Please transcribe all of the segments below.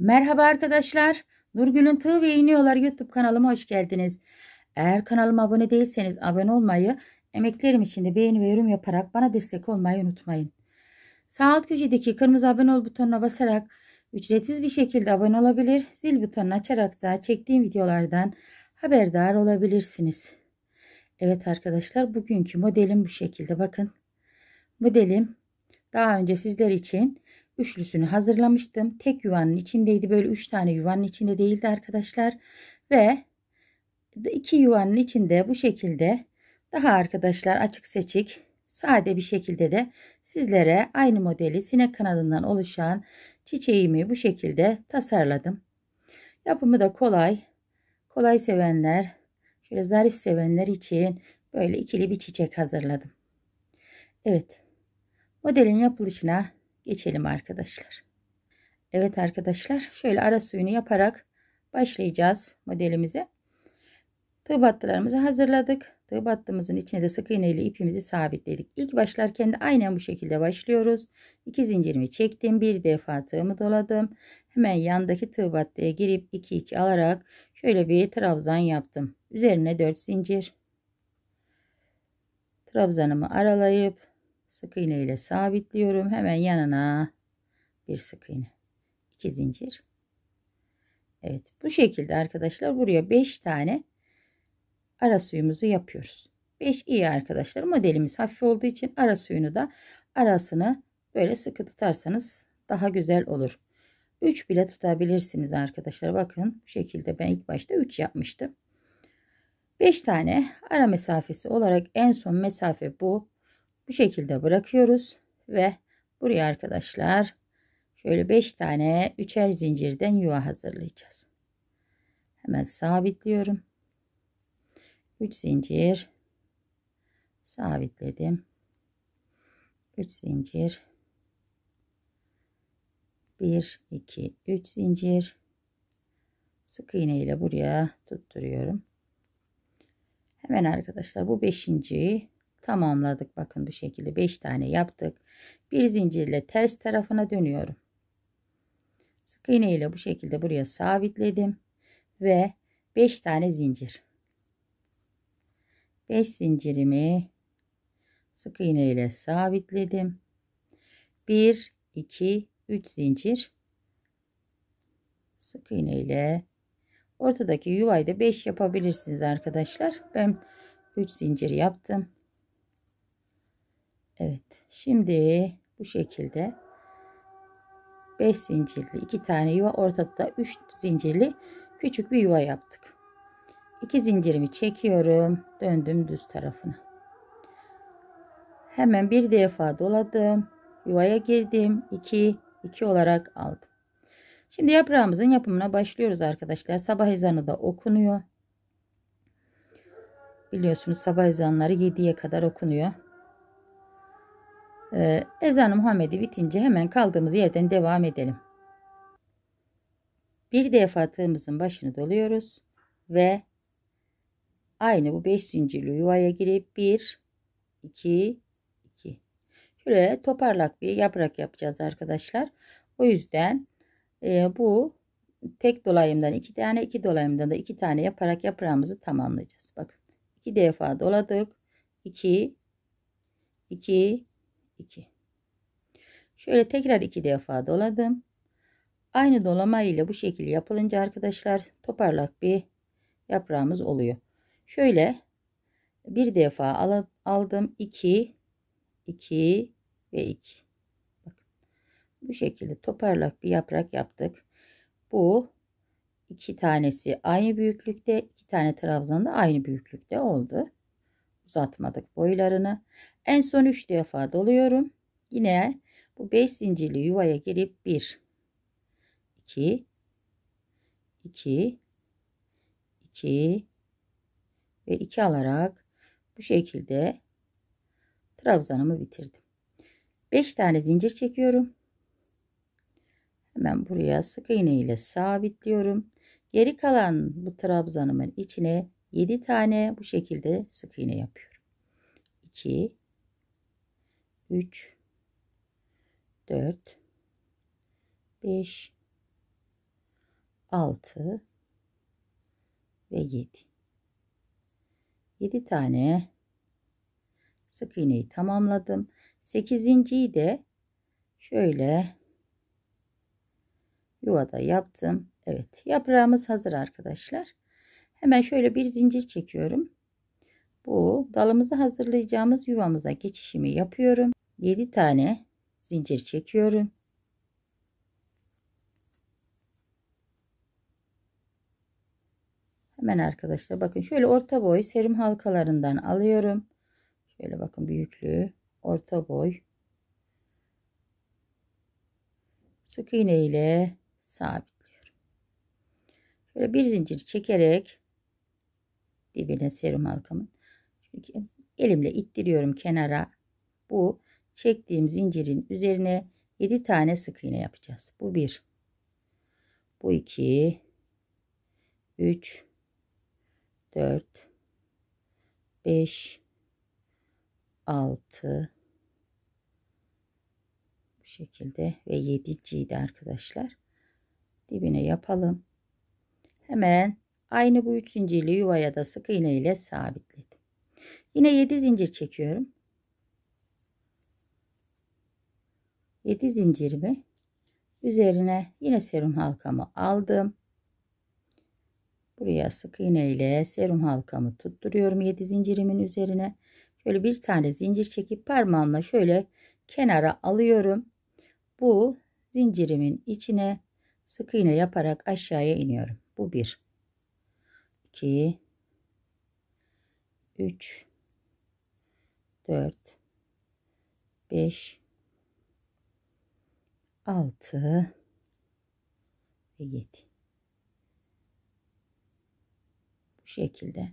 Merhaba arkadaşlar. Nurgül'ün Tığ ve İniyorlar YouTube kanalıma hoş geldiniz. Eğer kanalıma abone değilseniz abone olmayı, emeklerim için de beğeni ve yorum yaparak bana destek olmayı unutmayın. Sağ alt köşedeki kırmızı abone ol butonuna basarak ücretsiz bir şekilde abone olabilir, zil butonunu açarak da çektiğim videolardan haberdar olabilirsiniz. Evet arkadaşlar bugünkü modelim bu şekilde bakın. Modelim daha önce sizler için üçlüsünü hazırlamıştım. Tek yuvanın içindeydi. Böyle üç tane yuvanın içinde değildi arkadaşlar. Ve iki yuvanın içinde bu şekilde daha arkadaşlar açık seçik sade bir şekilde de sizlere aynı modeli sinek kanadından oluşan çiçeğimi bu şekilde tasarladım. Yapımı da kolay. Kolay sevenler, şöyle zarif sevenler için böyle ikili bir çiçek hazırladım. Evet. Modelin yapılışına geçelim arkadaşlar. Evet arkadaşlar şöyle ara suyunu yaparak başlayacağız modelimize. Tığ battılarımızı hazırladık. Tığ battığımızın içine de sık iğne ile ipimizi sabitledik. İlk başlarken de aynen bu şekilde başlıyoruz. İki zincirimi çektim. Bir defa tığımı doladım. Hemen yandaki tığ battıya girip 2 2 alarak şöyle bir trabzan yaptım. Üzerine 4 zincir. Trabzanımı aralayıp sık iğne ile sabitliyorum. Hemen yanına bir sık iğne. iki zincir. Evet bu şekilde arkadaşlar buraya 5 tane ara suyumuzu yapıyoruz. 5 iyi arkadaşlar modelimiz hafif olduğu için ara suyunu da arasını böyle sıkı tutarsanız daha güzel olur. 3 bile tutabilirsiniz arkadaşlar. Bakın bu şekilde ben ilk başta 3 yapmıştım. 5 tane ara mesafesi olarak en son mesafe bu. Bu şekilde bırakıyoruz ve buraya arkadaşlar şöyle 5 tane üçer zincirden yuva hazırlayacağız. Hemen sabitliyorum. 3 zincir sabitledim. 3 zincir 1 2 3 zincir sık iğne ile buraya tutturuyorum. Hemen arkadaşlar bu beşinciyi tamamladık. Bakın bu şekilde 5 tane yaptık. Bir zincirle ters tarafına dönüyorum. Sık iğne ile bu şekilde buraya sabitledim ve 5 tane zincir. 5 zincirimi sık iğne ile sabitledim. 1 2 3 zincir sık iğne ile ortadaki yuvayı da 5 yapabilirsiniz arkadaşlar. Ben 3 zincir yaptım. Evet. Şimdi bu şekilde 5 zincirli 2 tane yuva ortada 3 zincirli küçük bir yuva yaptık. 2 zincirimi çekiyorum. Döndüm düz tarafına. Hemen bir defa doladım. Yuvaya girdim. 2 2 olarak aldım. Şimdi yaprağımızın yapımına başlıyoruz arkadaşlar. Sabah ezanı da okunuyor. Biliyorsunuz sabah ezanları 7'ye kadar okunuyor. Ee, ezan-ı Muhammed'i bitince hemen kaldığımız yerden devam edelim. Bir defa tığımızın başını doluyoruz ve aynı bu 5 zincirli yuvaya girip 1 2 2 Şöyle toparlak bir yaprak yapacağız arkadaşlar. O yüzden e, bu tek dolayımdan 2 tane 2 dolayımdan da 2 tane yaparak yaprağımızı tamamlayacağız. Bakın 2 defa doladık. 2 2 2 şöyle tekrar iki defa doladım aynı dolama ile bu şekilde yapılınca arkadaşlar toparlak bir yaprağımız oluyor şöyle bir defa aldım 2 2 ve 2 bu şekilde toparlak bir yaprak yaptık bu iki tanesi aynı büyüklükte iki tane trabzan da aynı büyüklükte oldu uzatmadık boylarını. En son 3 defa doluyorum. Yine bu 5 zincirli yuvaya girip 1 2 2 2 ve 2 alarak bu şekilde trabzanımı bitirdim. 5 tane zincir çekiyorum. Hemen buraya sık iğne ile sabitliyorum. Geri kalan bu trabzanımın içine 7 tane bu şekilde sık iğne yapıyorum. 2 3 4 5 6 ve 7. 7 tane sık iğneyi tamamladım. 8.yi de şöyle yuvada yaptım. Evet yaprağımız hazır arkadaşlar. Hemen şöyle bir zincir çekiyorum. Bu dalımızı hazırlayacağımız yuvamıza geçişimi yapıyorum. 7 tane zincir çekiyorum. Hemen arkadaşlar bakın şöyle orta boy serim halkalarından alıyorum. Şöyle bakın büyüklüğü orta boy. Sık iğne ile sabitliyorum. Şöyle bir zincir çekerek dibine serum halkamın. Çünkü elimle ittiriyorum kenara. Bu çektiğim zincirin üzerine 7 tane sık iğne yapacağız. Bu 1. Bu 2. 3. 4. 5. 6. Bu şekilde ve 7'ciydi arkadaşlar. Dibine yapalım. Hemen Aynı bu 3 zincirli yuvaya da sık iğne ile sabitledim. Yine 7 zincir çekiyorum. 7 zincirimi üzerine yine serum halkamı aldım. Buraya sık iğne ile serum halkamı tutturuyorum 7 zincirimin üzerine. Şöyle bir tane zincir çekip parmağımla şöyle kenara alıyorum. Bu zincirimin içine sık iğne yaparak aşağıya iniyorum. Bu bir. 2 3 4 5 6 ve 7 bu şekilde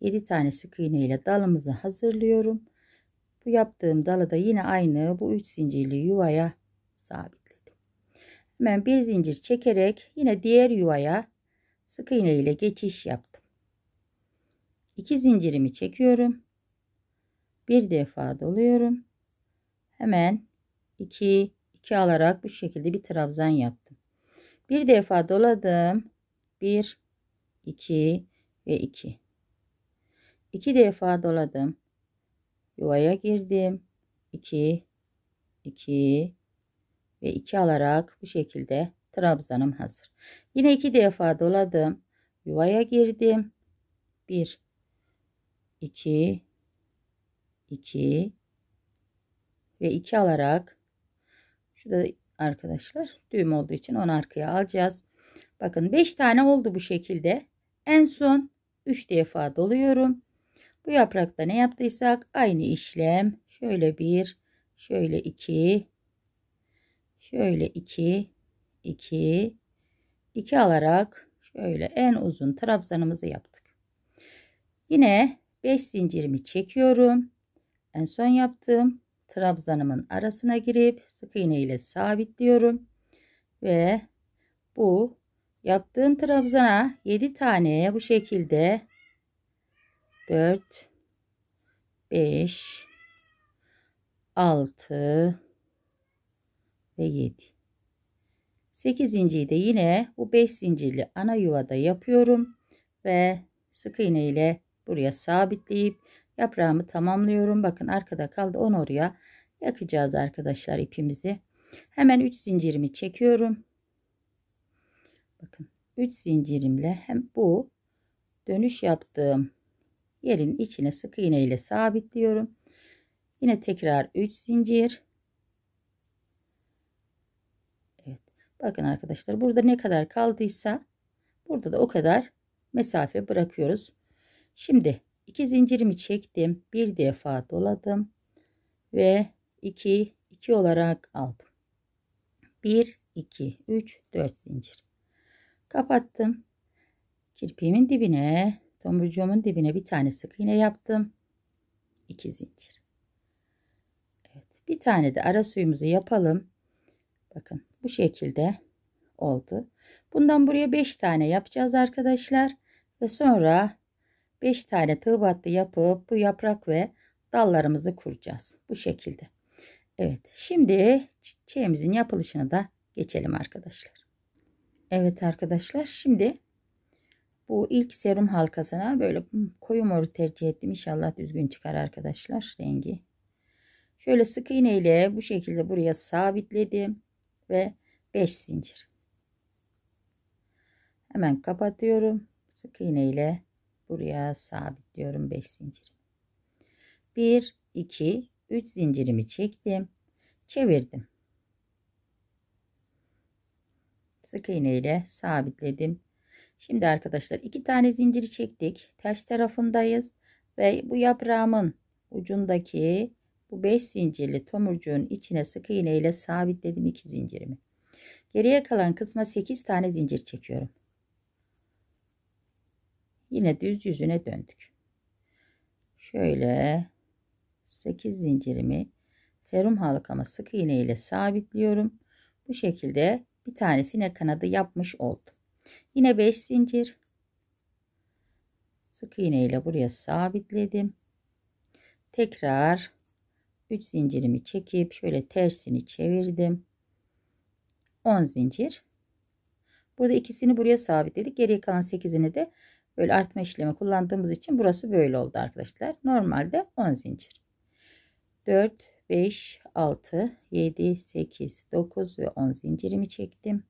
7 tane sık iğne ile dalımızı hazırlıyorum bu yaptığım dalı da yine aynı bu 3 zincirli yuvaya sabitledim hemen bir zincir çekerek yine diğer yuvaya sık iğne ile geçiş yaptım. 2 zincirimi çekiyorum. Bir defa doluyorum. Hemen 2 2 alarak bu şekilde bir trabzan yaptım. Bir defa doladım. 1 2 ve 2. 2 defa doladım. Yuvaya girdim. 2 2 ve 2 alarak bu şekilde trabzanım hazır. Yine iki defa doladım. Yuvaya girdim. 1 2 2 ve 2 alarak şurada arkadaşlar düğüm olduğu için onu arkaya alacağız. Bakın 5 tane oldu bu şekilde. En son 3 defa doluyorum. Bu yaprakta ne yaptıysak aynı işlem. Şöyle 1, şöyle 2, şöyle 2, 2, 2 alarak şöyle en uzun trabzanımızı yaptık. Yine 5 zincirimi çekiyorum. En son yaptığım trabzanımın arasına girip sık iğne ile sabitliyorum. Ve bu yaptığım trabzana 7 tane bu şekilde 4 5 6 ve 7 8. de yine bu 5 zincirli ana yuvada yapıyorum ve sık iğne ile buraya sabitleyip yaprağımı tamamlıyorum. Bakın arkada kaldı onu oraya yakacağız arkadaşlar ipimizi. Hemen 3 zincirimi çekiyorum. Bakın 3 zincirimle hem bu dönüş yaptığım yerin içine sık iğne ile sabitliyorum. Yine tekrar 3 zincir Bakın arkadaşlar burada ne kadar kaldıysa burada da o kadar mesafe bırakıyoruz. Şimdi iki zincirimi çektim. Bir defa doladım. Ve 2 2 olarak aldım. 1 2 3 4 zincir. Kapattım. Kirpiğimin dibine, tomurcuğumun dibine bir tane sık iğne yaptım. 2 zincir. Evet, bir tane de ara suyumuzu yapalım. Bakın bu şekilde oldu. Bundan buraya 5 tane yapacağız arkadaşlar. Ve sonra 5 tane tığ battı yapıp bu yaprak ve dallarımızı kuracağız. Bu şekilde. Evet şimdi çiçeğimizin yapılışına da geçelim arkadaşlar. Evet arkadaşlar şimdi bu ilk serum halkasına böyle hmm, koyu moru tercih ettim. İnşallah düzgün çıkar arkadaşlar rengi. Şöyle sık iğne ile bu şekilde buraya sabitledim ve 5 zincir. Hemen kapatıyorum. Sık iğne ile buraya sabitliyorum 5 zincir. 1 2 3 zincirimi çektim. Çevirdim. Sık iğne ile sabitledim. Şimdi arkadaşlar iki tane zinciri çektik. Ters tarafındayız ve bu yaprağımın ucundaki bu 5 zincirli tomurcuğun içine sık iğne ile sabitledim 2 zincirimi. Geriye kalan kısma 8 tane zincir çekiyorum. Yine düz yüzüne döndük. Şöyle 8 zincirimi serum halkama sık iğne ile sabitliyorum. Bu şekilde bir tanesine kanadı yapmış oldum. Yine 5 zincir sık iğne ile buraya sabitledim. Tekrar 3 zincirimi çekip şöyle tersini çevirdim. 10 zincir. Burada ikisini buraya sabitledik. Geriye kalan 8'ini de böyle artma işlemi kullandığımız için burası böyle oldu arkadaşlar. Normalde 10 zincir. 4, 5, 6, 7, 8, 9 ve 10 zincirimi çektim.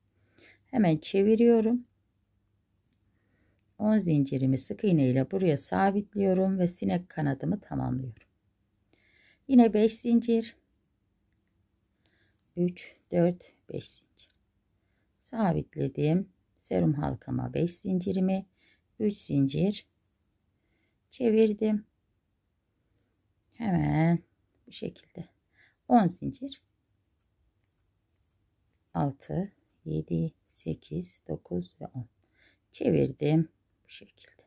Hemen çeviriyorum. 10 zincirimi sık iğne ile buraya sabitliyorum ve sinek kanadımı tamamlıyorum. Yine 5 zincir. 3, 4, 5 zincir. Sabitledim. Serum halkama 5 zincirimi 3 zincir çevirdim. Hemen bu şekilde 10 zincir 6 7 8 9 ve 10 çevirdim bu şekilde.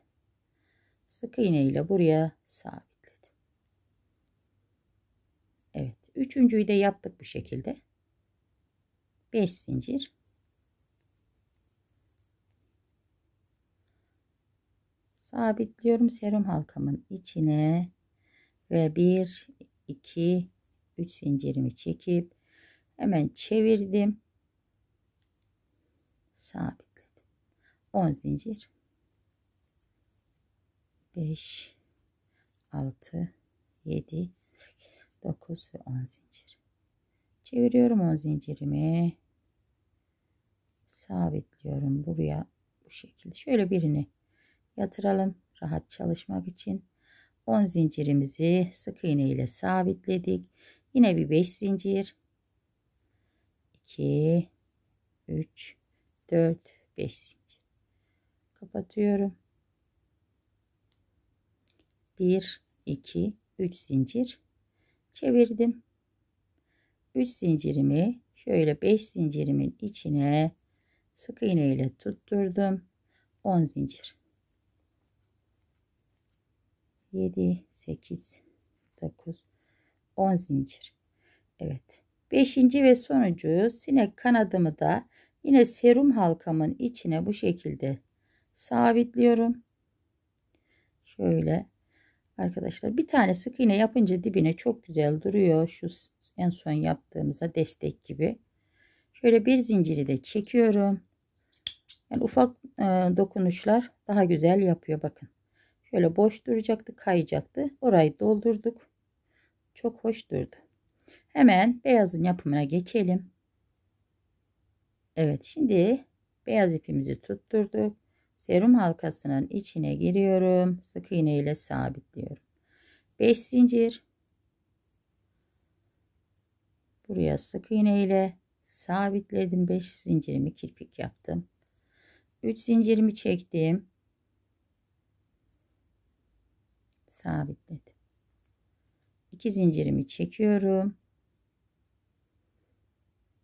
Sık iğne ile buraya sabit Evet. Üçüncüyü de yaptık bu şekilde. 5 zincir. Sabitliyorum serum halkamın içine ve 1 2 3 zincirimi çekip hemen çevirdim. Sabitledim. 10 zincir. 5 6 7 8 9 ve 10 zincir. Çeviriyorum 10 zincirimi. Sabitliyorum buraya bu şekilde. Şöyle birini yatıralım rahat çalışmak için. 10 zincirimizi sık iğne ile sabitledik. Yine bir 5 zincir. 2 3 4 5 zincir. Kapatıyorum. 1 2 3 zincir çevirdim. 3 zincirimi şöyle 5 zincirimin içine sık iğne ile tutturdum. 10 zincir. 7 8 9 10 zincir. Evet. 5. ve sonuncu sinek kanadımı da yine serum halkamın içine bu şekilde sabitliyorum. Şöyle Arkadaşlar bir tane sık iğne yapınca dibine çok güzel duruyor. Şu en son yaptığımıza destek gibi. Şöyle bir zinciri de çekiyorum. Yani ufak e, dokunuşlar daha güzel yapıyor bakın. Şöyle boş duracaktı kayacaktı. Orayı doldurduk. Çok hoş durdu. Hemen beyazın yapımına geçelim. Evet şimdi beyaz ipimizi tutturduk. Serum halkasının içine giriyorum. Sık iğne ile sabitliyorum. 5 zincir. Buraya sık iğne ile sabitledim. 5 zincirimi kirpik yaptım. 3 zincirimi çektim. Sabitledim. 2 zincirimi çekiyorum.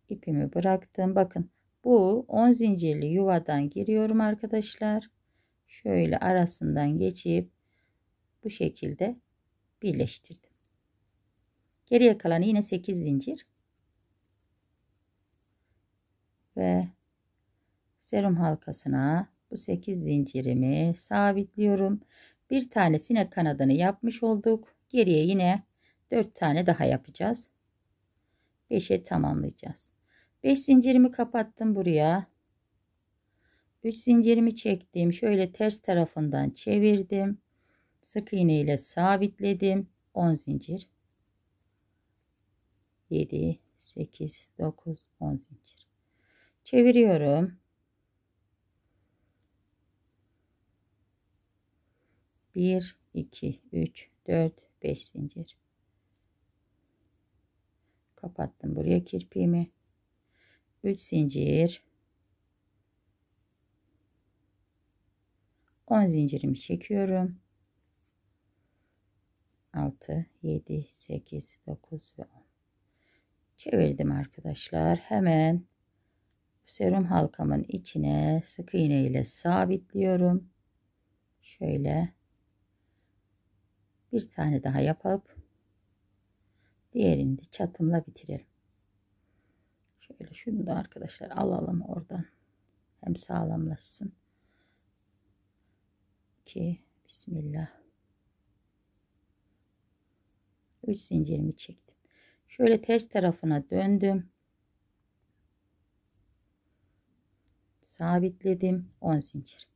İpimi bıraktım. Bakın bu 10 zincirli yuvadan giriyorum arkadaşlar. Şöyle arasından geçip bu şekilde birleştirdim. Geriye kalan yine 8 zincir. Ve serum halkasına bu 8 zincirimi sabitliyorum. Bir tane sinek kanadını yapmış olduk. Geriye yine 4 tane daha yapacağız. 5'e tamamlayacağız. 5 zincirimi kapattım buraya. 3 zincirimi çektim. Şöyle ters tarafından çevirdim. Sık iğne ile sabitledim. 10 zincir. 7, 8, 9, 10 zincir. Çeviriyorum. Bir, iki, üç, dört, beş zincir. Kapattım buraya kirpiğimi. 3 zincir 10 zincirimi çekiyorum 6 7 8 9 ve 10 çevirdim arkadaşlar hemen serum halkamın içine sık iğne ile sabitliyorum şöyle bir tane daha yapıp diğerini de çatımla bitirelim Şöyle şunu da arkadaşlar alalım oradan. Hem sağlamlaşsın. Ki Bismillah. üç zincirimi çektim. Şöyle ters tarafına döndüm. Sabitledim. on zincir.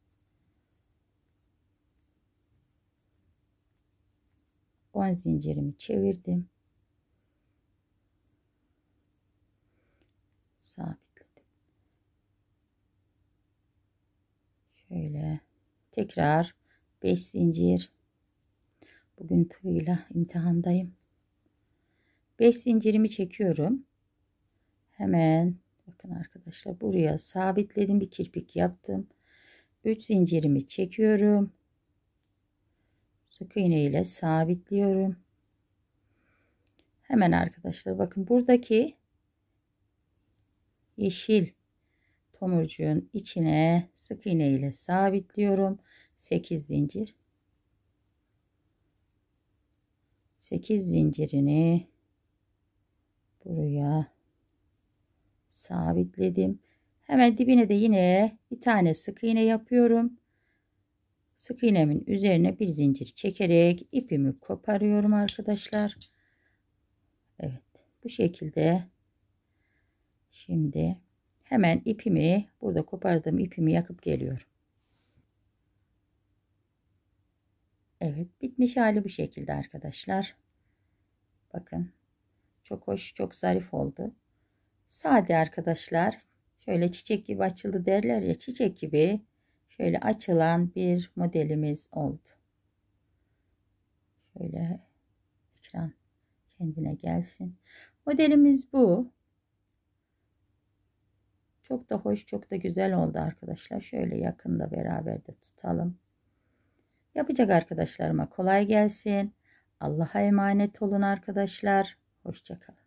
On zincirimi çevirdim. sabitledim. Şöyle tekrar 5 zincir. Bugün tığıyla imtihandayım. 5 zincirimi çekiyorum. Hemen bakın arkadaşlar buraya sabitledim bir kirpik yaptım. 3 zincirimi çekiyorum. Sık iğne ile sabitliyorum. Hemen arkadaşlar bakın buradaki yeşil tomurcuğun içine sık iğne ile sabitliyorum. 8 zincir. 8 zincirini buraya sabitledim. Hemen dibine de yine bir tane sık iğne yapıyorum. Sık iğnemin üzerine bir zincir çekerek ipimi koparıyorum arkadaşlar. Evet bu şekilde Şimdi hemen ipimi burada kopardığım ipimi yakıp geliyorum. Evet bitmiş hali bu şekilde arkadaşlar. Bakın çok hoş çok zarif oldu. Sade arkadaşlar şöyle çiçek gibi açıldı derler ya çiçek gibi şöyle açılan bir modelimiz oldu. Şöyle ekran kendine gelsin. Modelimiz bu. Çok da hoş, çok da güzel oldu arkadaşlar. Şöyle yakında beraber de tutalım. Yapacak arkadaşlarıma kolay gelsin. Allah'a emanet olun arkadaşlar. Hoşçakalın.